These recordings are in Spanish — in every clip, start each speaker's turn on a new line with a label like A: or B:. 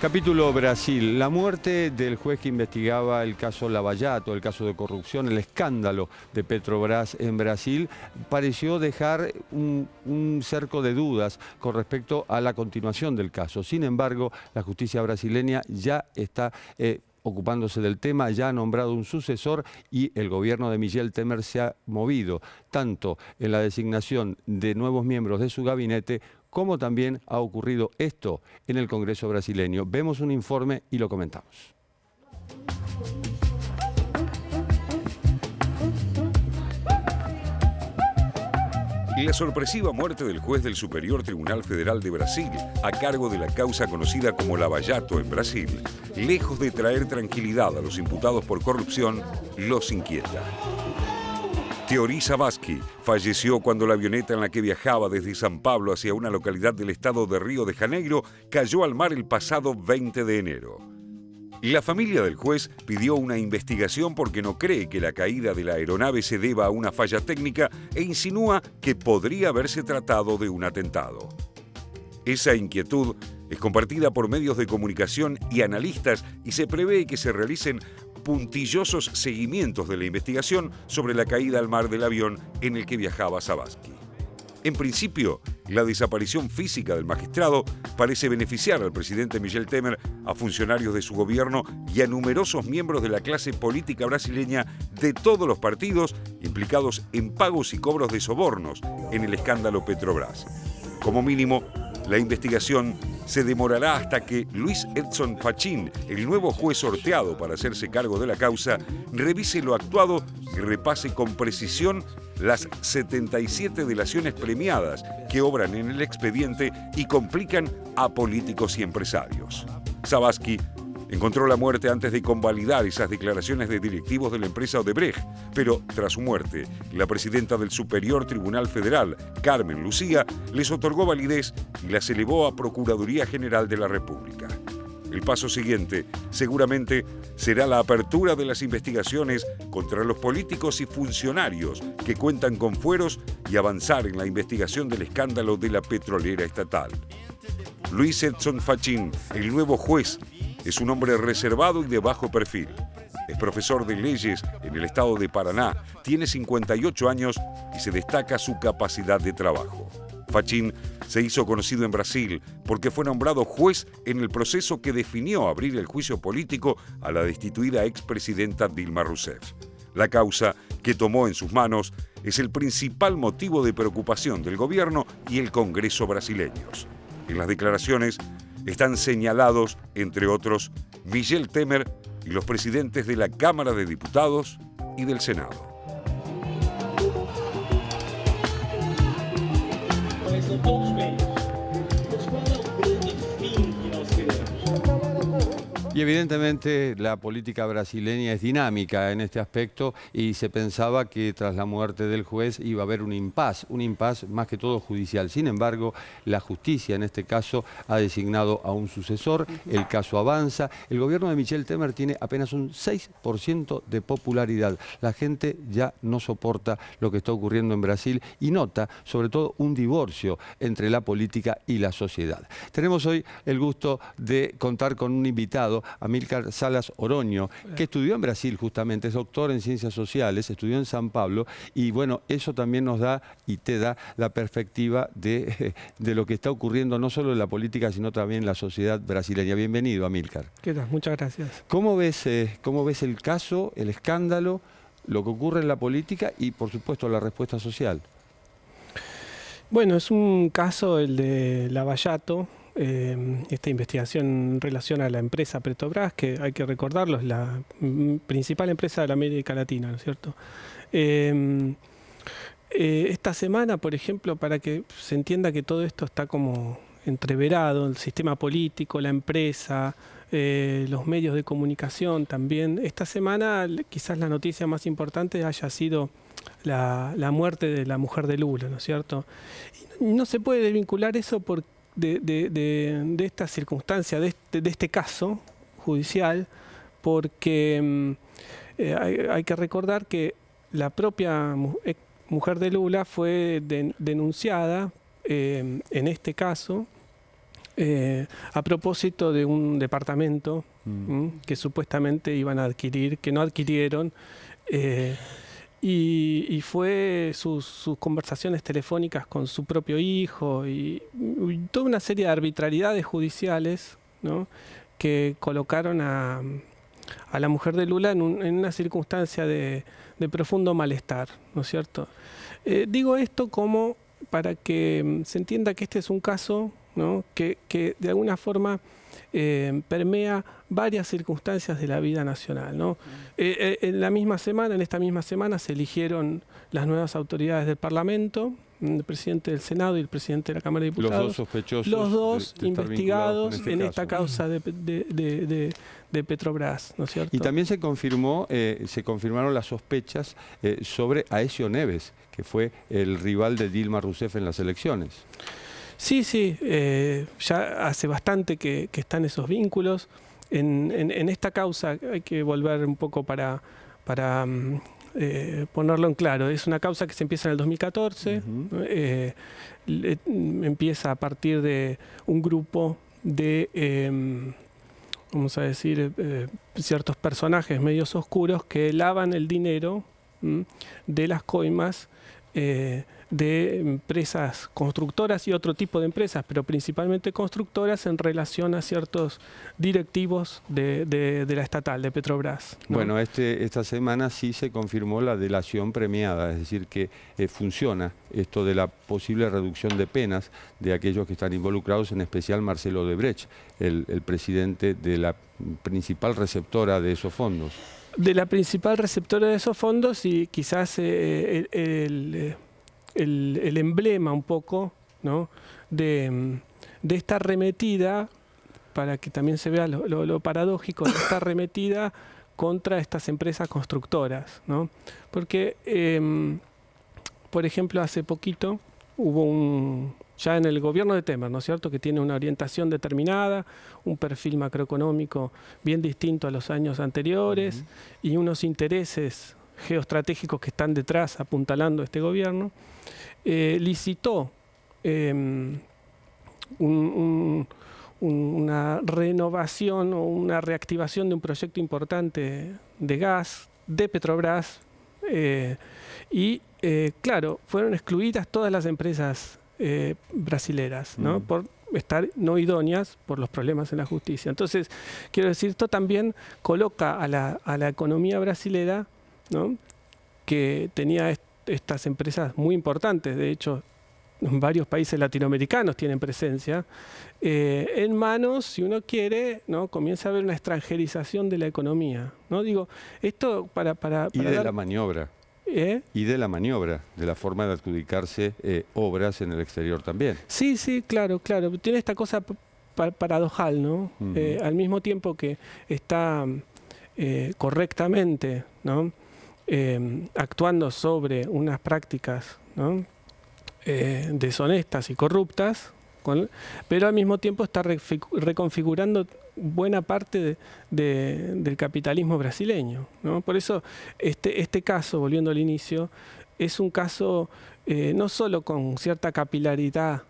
A: Capítulo Brasil. La muerte del juez que investigaba el caso Lavallato, el caso de corrupción, el escándalo de Petrobras en Brasil, pareció dejar un, cerco de dudas con respecto a la continuación del caso. Sin embargo, la justicia brasileña ya está... Eh, ocupándose del tema, ya ha nombrado un sucesor y el gobierno de Miguel Temer se ha movido tanto en la designación de nuevos miembros de su gabinete Cómo también ha ocurrido esto en el Congreso brasileño. Vemos un informe y lo comentamos.
B: La sorpresiva muerte del juez del Superior Tribunal Federal de Brasil, a cargo de la causa conocida como Lavallato en Brasil, lejos de traer tranquilidad a los imputados por corrupción, los inquieta. Teoría Zavascki falleció cuando la avioneta en la que viajaba desde San Pablo hacia una localidad del estado de Río de Janeiro cayó al mar el pasado 20 de enero. La familia del juez pidió una investigación porque no cree que la caída de la aeronave se deba a una falla técnica e insinúa que podría haberse tratado de un atentado. Esa inquietud es compartida por medios de comunicación y analistas y se prevé que se realicen puntillosos seguimientos de la investigación sobre la caída al mar del avión en el que viajaba Sabaski. En principio, la desaparición física del magistrado parece beneficiar al presidente Michel Temer, a funcionarios de su gobierno y a numerosos miembros de la clase política brasileña de todos los partidos implicados en pagos y cobros de sobornos en el escándalo Petrobras. Como mínimo, la investigación se demorará hasta que Luis Edson Fachín, el nuevo juez sorteado para hacerse cargo de la causa, revise lo actuado y repase con precisión las 77 delaciones premiadas que obran en el expediente y complican a políticos y empresarios. Encontró la muerte antes de convalidar esas declaraciones de directivos de la empresa Odebrecht, pero tras su muerte, la presidenta del Superior Tribunal Federal, Carmen Lucía, les otorgó validez y las elevó a Procuraduría General de la República. El paso siguiente seguramente será la apertura de las investigaciones contra los políticos y funcionarios que cuentan con fueros y avanzar en la investigación del escándalo de la petrolera estatal. Luis Edson Fachín, el nuevo juez es un hombre reservado y de bajo perfil. Es profesor de leyes en el estado de Paraná, tiene 58 años y se destaca su capacidad de trabajo. Fachín se hizo conocido en Brasil porque fue nombrado juez en el proceso que definió abrir el juicio político a la destituida expresidenta Dilma Rousseff. La causa que tomó en sus manos es el principal motivo de preocupación del gobierno y el Congreso brasileños. En las declaraciones, están señalados, entre otros, Michel Temer y los presidentes de la Cámara de Diputados y del Senado.
A: Y evidentemente la política brasileña es dinámica en este aspecto y se pensaba que tras la muerte del juez iba a haber un impas, un impas más que todo judicial. Sin embargo, la justicia en este caso ha designado a un sucesor, el caso avanza. El gobierno de Michel Temer tiene apenas un 6% de popularidad. La gente ya no soporta lo que está ocurriendo en Brasil y nota sobre todo un divorcio entre la política y la sociedad. Tenemos hoy el gusto de contar con un invitado Amílcar Salas Oroño, que estudió en Brasil justamente, es doctor en ciencias sociales, estudió en San Pablo y bueno, eso también nos da y te da la perspectiva de, lo que está ocurriendo no solo en la política, sino también en la sociedad brasileña. Bienvenido, Amílcar.
C: ¿Qué tal? Muchas gracias.
A: ¿Cómo ves, eh, cómo ves el caso, el escándalo, lo que ocurre en la política y por supuesto la respuesta social?
C: Bueno, es un caso el de Lavallato, Em, esta investigación en relación a la empresa Petrobras, que hay que recordarlo, es la mm, principal empresa de la América Latina, ¿no es cierto? Em, eh, esta semana, por ejemplo, para que se entienda que todo esto está como entreverado, el sistema político, la empresa, eh, los medios de comunicación también. Esta semana quizás la noticia más importante haya sido la, muerte de la mujer de Lula, ¿no es cierto? no se puede desvincular eso porque de, esta circunstancia, de este, este caso judicial, porque mm, eh, hay, que recordar que la propia mujer de Lula fue denunciada eh, en este caso eh, a propósito de un departamento mm. que supuestamente iban a adquirir, que no adquirieron. Y, fue sus, conversaciones telefónicas con su propio hijo y, toda una serie de arbitrariedades judiciales que colocaron a, a, la mujer de Lula en, una circunstancia de, profundo malestar, ¿no es cierto? Eh, digo esto como para que mm, se entienda que este es un caso que, de alguna forma eh, permea varias circunstancias de la vida nacional. ¿no? Mm. Eh, eh, en la misma semana, en esta misma semana, se eligieron las nuevas autoridades del Parlamento, mm, el presidente del Senado y el presidente de la Cámara de Diputados. Los dos sospechosos. Los dos investigados este en, esta causa de, Petrobras, cierto? Y también
A: se confirmó, se confirmaron las sospechas sobre Aesio Neves, que fue el rival de Dilma Rousseff en las elecciones.
C: Sí, sí, eh, ya hace bastante que, están esos vínculos. En, esta causa hay que volver un poco para, mm, eh, ponerlo en claro. Es una causa que se empieza en el 2014, eh, mm, empieza a partir de un grupo de, em, vamos a decir, ciertos personajes medios oscuros que lavan el dinero mm, de las coimas de empresas constructoras y otro tipo de empresas, pero principalmente constructoras en relación a ciertos directivos de, la estatal, de Petrobras. Bueno,
A: este, esta semana sí se confirmó la delación premiada, es decir, que eh, funciona esto de la posible reducción de penas de aquellos que están involucrados, en especial Marcelo Debrecht, el, presidente de la principal receptora de esos fondos.
C: De la principal receptora de esos fondos y quizás eh, eh, el, el el, emblema un poco de, esta arremetida, para que también se vea lo, paradójico, de esta arremetida contra estas empresas constructoras. Porque, em, por ejemplo, hace poquito hubo un, ya en el gobierno de Temer, ¿no es cierto?, que tiene una orientación determinada, un perfil macroeconómico bien distinto a los años anteriores y unos intereses geoestratégicos que están detrás apuntalando este gobierno, eh, licitó em, una renovación o una reactivación de un proyecto importante de gas de Petrobras eh, y, eh, claro, fueron excluidas todas las empresas brasileras por estar no idóneas por los problemas en la justicia. Entonces, quiero decir, esto también coloca a la, a la economía brasilera que tenía estas empresas muy importantes, de hecho varios países latinoamericanos tienen presencia, eh, en manos, si uno quiere, ¿no? comienza a haber una extranjerización de la economía. ¿no? Digo, esto para... para, y de la maniobra. ¿Eh?
A: Y de la maniobra, de la forma de adjudicarse eh, obras en el exterior también.
C: Sí, sí, claro, claro. Tiene esta cosa paradojal, ¿no? al mismo tiempo que está correctamente, ¿no? Em, actuando sobre unas prácticas eh, deshonestas y corruptas, pero al mismo tiempo está reconfigurando buena parte del capitalismo brasileño. Por eso este, este caso, volviendo al inicio, es un caso eh, no solo con cierta capilaridad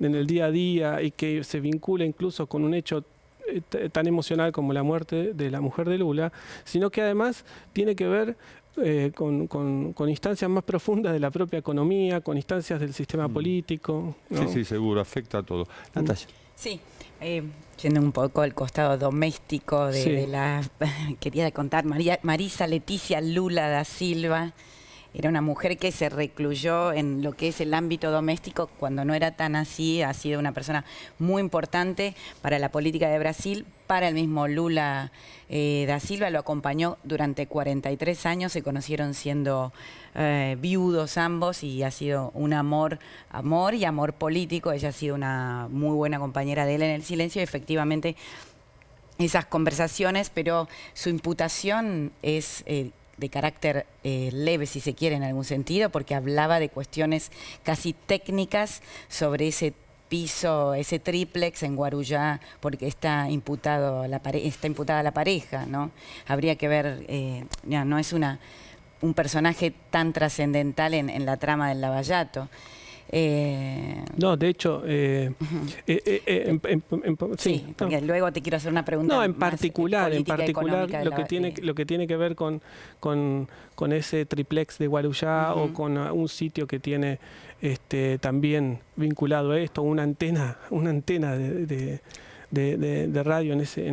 C: en el día a día y que se vincula incluso con un hecho eh, tan emocional como la muerte de la mujer de Lula, sino que además tiene que ver eh, con, instancias más profundas de la propia economía,
D: con instancias del sistema mm. político. Sí, sí,
A: seguro, afecta a todo. Mm. Natalia.
D: Sí, eh, yendo un poco al costado doméstico de, la... quería contar María, Marisa Leticia Lula da Silva, era una mujer que se recluyó en lo que es el ámbito doméstico cuando no era tan así, ha sido una persona muy importante para la política de Brasil, para el mismo Lula eh, da Silva, lo acompañó durante 43 años, se conocieron siendo eh, viudos ambos y ha sido un amor, amor y amor político, ella ha sido una muy buena compañera de él en el silencio y efectivamente esas conversaciones, pero su imputación es eh, de carácter eh, leve, si se quiere, en algún sentido, porque hablaba de cuestiones casi técnicas sobre ese piso, ese triplex en Guarulá, porque está, imputado la está imputada la pareja, ¿no? Habría que ver, eh, ya, no es una, un personaje tan trascendental en, en la trama del Lavallato. Eh... No, de hecho, eh, eh, eh, eh en, sí, porque luego te quiero hacer una pregunta. No, en particular, en particular lo que tiene
C: lo que tiene que ver con, con, con ese triplex de Guarujá o con ah, un sitio que tiene este, también vinculado a esto, una antena, una antena de, de, de, de radio en ese,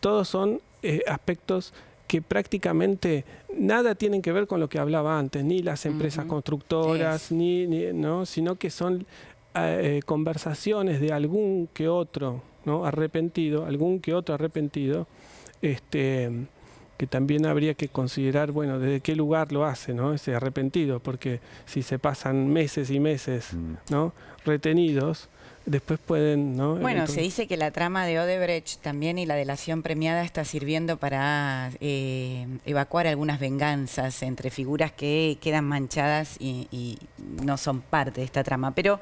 C: todos son aspectos que prácticamente nada tienen que ver con lo que hablaba antes, ni las empresas constructoras, ni, ¿no? sino que son eh, eh, conversaciones de algún que otro ¿no? arrepentido, algún que otro arrepentido, este, que también habría que considerar, bueno, desde qué lugar lo hace, ¿no? Ese arrepentido, porque si se pasan meses y meses, mm. ¿no? Retenidos, después pueden... ¿no? Bueno, se
D: dice que la trama de Odebrecht también y la delación premiada está sirviendo para eh, evacuar algunas venganzas entre figuras que quedan manchadas y, no son parte de esta trama. Pero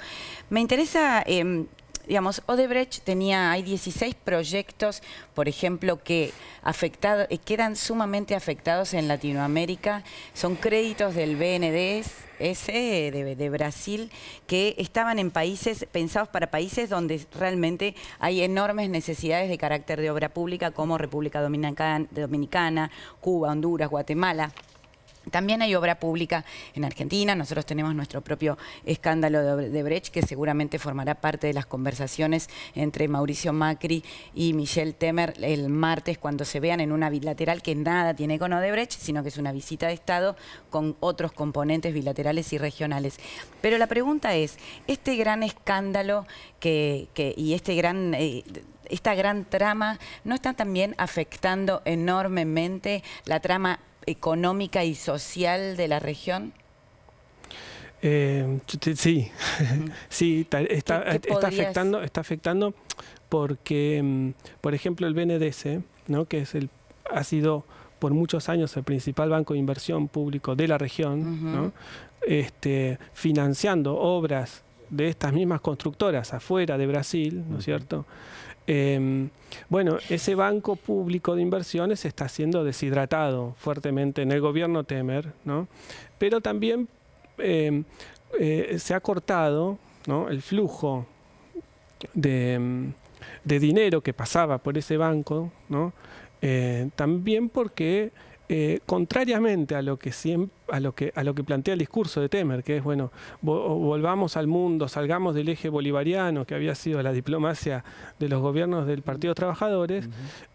D: me interesa em, digamos, Odebrecht tenía, hay 16 proyectos, por ejemplo, que afectado, eh, quedan sumamente afectados en Latinoamérica. Son créditos del BNDS ese de, de, Brasil, que estaban en países, pensados para países donde realmente hay enormes necesidades de carácter de obra pública, como República Dominicana, Dominicana Cuba, Honduras, Guatemala. También hay obra pública en Argentina, nosotros tenemos nuestro propio escándalo de Brecht que seguramente formará parte de las conversaciones entre Mauricio Macri y Michelle Temer el martes cuando se vean en una bilateral que nada tiene con Odebrecht, sino que es una visita de Estado con otros componentes bilaterales y regionales. Pero la pregunta es, este gran escándalo y este eh, esta gran trama no está también afectando enormemente la trama económica y social de la región?
C: Eh, sí, sí, está, afectando, está afectando porque, mm, por ejemplo, el BNDC, ¿no? que es el, ha sido por muchos años el principal banco de inversión público de la región, ¿no? este, financiando obras de estas mismas constructoras afuera de Brasil, ¿no es cierto? Em, bueno, ese banco público de inversiones está siendo deshidratado fuertemente en el gobierno Temer, ¿no? pero también em, eh, se ha cortado ¿no? el flujo em, de, dinero que pasaba por ese banco, ¿no? Eh, también porque eh, contrariamente a lo, que a, lo que, a lo que plantea el discurso de Temer, que es, bueno, volvamos al mundo, salgamos del eje bolivariano, que había sido la diplomacia de los gobiernos del Partido Trabajadores,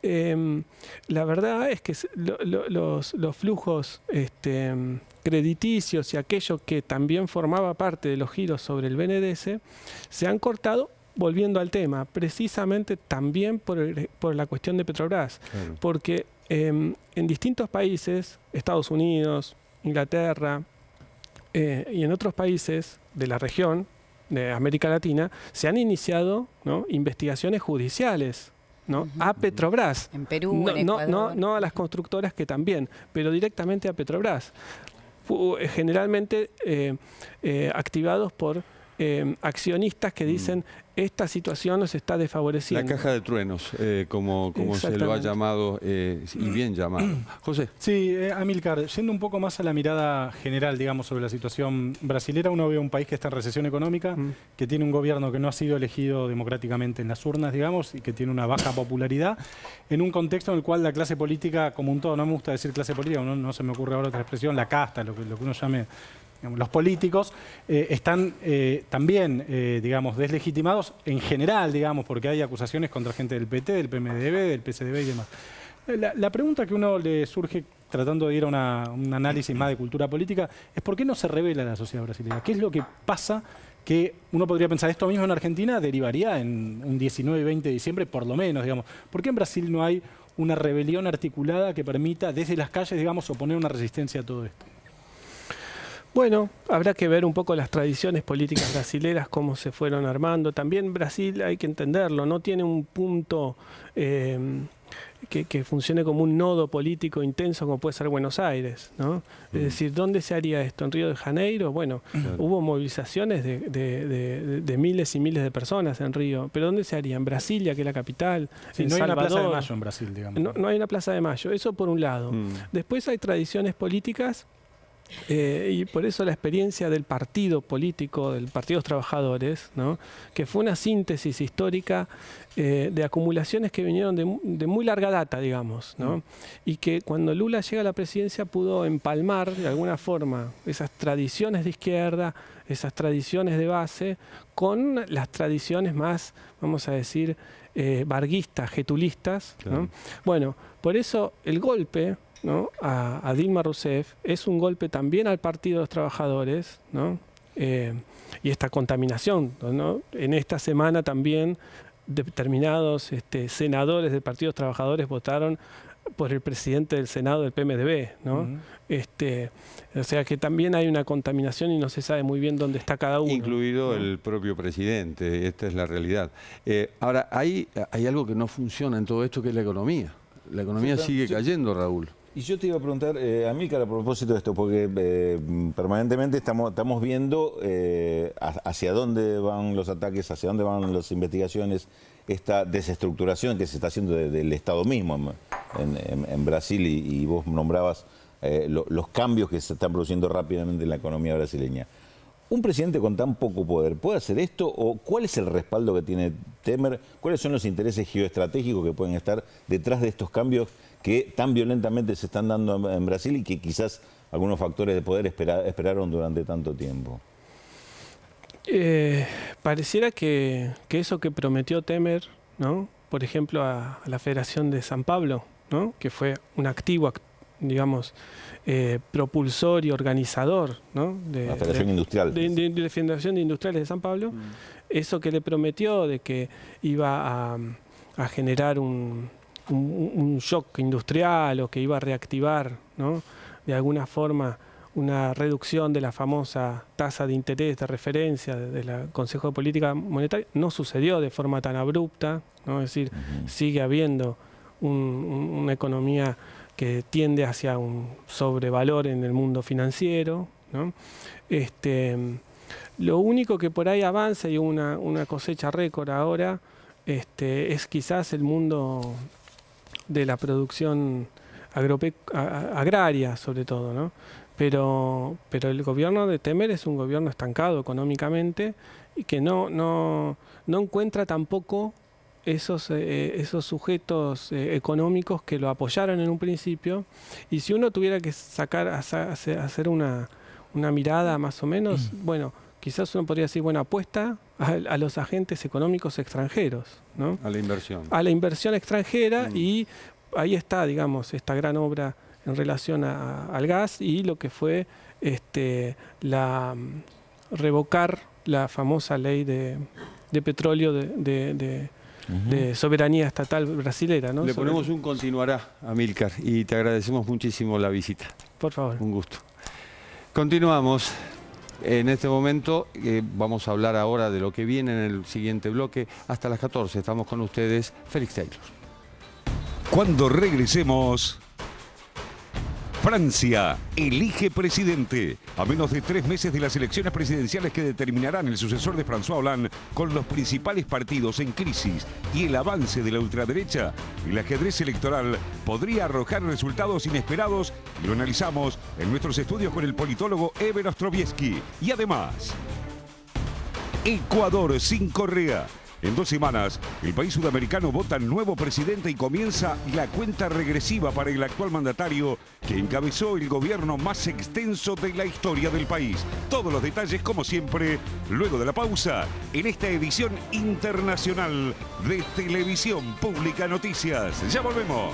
C: em, la verdad es que los, flujos este, crediticios y aquello que también formaba parte de los giros sobre el BNDS se han cortado volviendo al tema, precisamente también por, la cuestión de Petrobras, porque em, en distintos países, Estados Unidos, Inglaterra eh, y en otros países de la región, de América Latina, se han iniciado investigaciones judiciales a Petrobras. En Perú, no, en No, a las constructoras que también, pero directamente a Petrobras. Eh, generalmente eh, activados por Em, accionistas que dicen mm. esta situación nos está desfavoreciendo. La caja de
A: truenos, eh, como, como se lo ha llamado eh, y bien llamado.
C: José. Sí, eh, Amilcar, yendo un poco más a la mirada general, digamos, sobre la situación brasilera, uno ve un país que está en recesión económica, mm. que tiene un gobierno que no ha sido elegido democráticamente en las urnas, digamos, y que tiene una baja popularidad, en un contexto en el cual la clase política, como un todo, no me gusta decir clase política, no, se me ocurre ahora otra expresión, la casta, lo que, lo que uno llame los políticos eh, están eh, también, eh, digamos, deslegitimados en general, digamos, porque hay acusaciones contra gente del PT, del PMDB, del PSDB y demás. La, pregunta que uno le surge tratando de ir a un análisis más de cultura política es por qué no se revela la sociedad brasileña. ¿Qué es lo que pasa que uno podría pensar esto mismo en Argentina derivaría en un 19 20 de diciembre por lo menos, digamos. ¿Por qué en Brasil no hay una rebelión articulada que permita desde las calles, digamos, oponer una resistencia a todo esto? Bueno, habrá que ver un poco las tradiciones políticas brasileras, cómo se fueron armando. También Brasil, hay que entenderlo, no tiene un punto eh, que, funcione como un nodo político intenso como puede ser Buenos Aires. ¿no? Es decir, ¿dónde se haría esto? ¿En Río de Janeiro? Bueno, hubo movilizaciones de, miles y miles de personas en Río, pero ¿dónde se haría? ¿En Brasilia, que es la capital? no hay una plaza de Mayo en Brasil, digamos. No, hay una plaza de Mayo, eso por un lado. Mm. Después hay tradiciones políticas eh, y por eso la experiencia del partido político, del Partido de los Trabajadores, ¿no? que fue una síntesis histórica eh, de acumulaciones que vinieron de, muy larga data, digamos, ¿no? Mm. y que cuando Lula llega a la presidencia pudo empalmar de alguna forma esas tradiciones de izquierda, esas tradiciones de base, con las tradiciones más, vamos a decir, eh, barguistas, getulistas. Bueno, por eso el golpe ¿no? a, Dilma Rousseff es un golpe también al Partido de los Trabajadores, ¿no? Eh, y esta contaminación. ¿no? En esta semana también determinados este, senadores del Partido de los Trabajadores votaron por el presidente del Senado del PMDB, ¿no? este, o sea que también hay una contaminación y no se sabe muy bien dónde está cada uno. Incluido el propio presidente, esta es la realidad. Eh, ahora, hay,
A: hay algo que no funciona en todo esto, que es la economía.
B: La economía sigue
A: cayendo, Raúl. Y yo
B: te iba a preguntar, eh, Amílcar, a a propósito de esto, porque eh, permanentemente estamos, viendo eh, hacia dónde van los ataques, hacia dónde van las investigaciones, esta desestructuración que se está haciendo del Estado mismo en, Brasil y, vos nombrabas los cambios que se están produciendo rápidamente en la economía brasileña. ¿Un presidente con tan poco poder puede hacer esto? ¿O cuál es el respaldo que tiene Temer? ¿Cuáles son los intereses geoestratégicos que pueden estar detrás de estos cambios que tan violentamente se están dando en Brasil y que quizás algunos factores de poder esperaron durante tanto tiempo?
C: Eh, pareciera que, eso que prometió Temer, ¿no? por ejemplo, a, la Federación de San Pablo, ¿no? que fue un activo, digamos, eh, propulsor y organizador de la Federación Industrial. De, Federación Industriales de San Pablo, mm. eso que le prometió de que iba a generar un, un, shock industrial o que iba a reactivar de alguna forma una reducción de la famosa tasa de interés de referencia del Consejo de Política Monetaria, no sucedió de forma tan abrupta, ¿no? es decir, sigue habiendo una economía que tiende hacia un sobrevalor en el mundo financiero. Este, lo único que por ahí avanza y una, una cosecha récord ahora este, es quizás el mundo de la producción agraria, sobre todo, ¿no? Pero, pero el gobierno de Temer es un gobierno estancado económicamente y que no, no, no encuentra tampoco esos, eh, esos sujetos eh, económicos que lo apoyaron en un principio. Y si uno tuviera que sacar, hacer una, una mirada más o menos, mm. bueno, quizás uno podría decir, bueno, apuesta a, los agentes económicos extranjeros. ¿no? A la inversión. A la inversión extranjera mm. y ahí está, digamos, esta gran obra en relación al gas y lo que fue este, la mm, revocar la famosa ley de, petróleo de, soberanía estatal brasilera. ¿no? Le ponemos
A: un continuará a Milcar y te agradecemos muchísimo la visita. Por favor. Un gusto. Continuamos. En este momento eh, vamos a hablar ahora de lo que viene en el siguiente bloque. Hasta las 14 estamos con
B: ustedes, Félix Taylor. Cuando regresemos... Francia elige presidente a menos de tres meses de las elecciones presidenciales que determinarán el sucesor de François Hollande con los principales partidos en crisis y el avance de la ultraderecha. El ajedrez electoral podría arrojar resultados inesperados y lo analizamos en nuestros estudios con el politólogo Eber Ostrovieski. Y además, Ecuador sin Correa en dos semanas, el país sudamericano vota nuevo presidente y comienza la cuenta regresiva para el actual mandatario que encabezó el gobierno más extenso de la historia del país. Todos los detalles, como siempre, luego de la pausa, en esta edición internacional de Televisión Pública Noticias. Ya volvemos.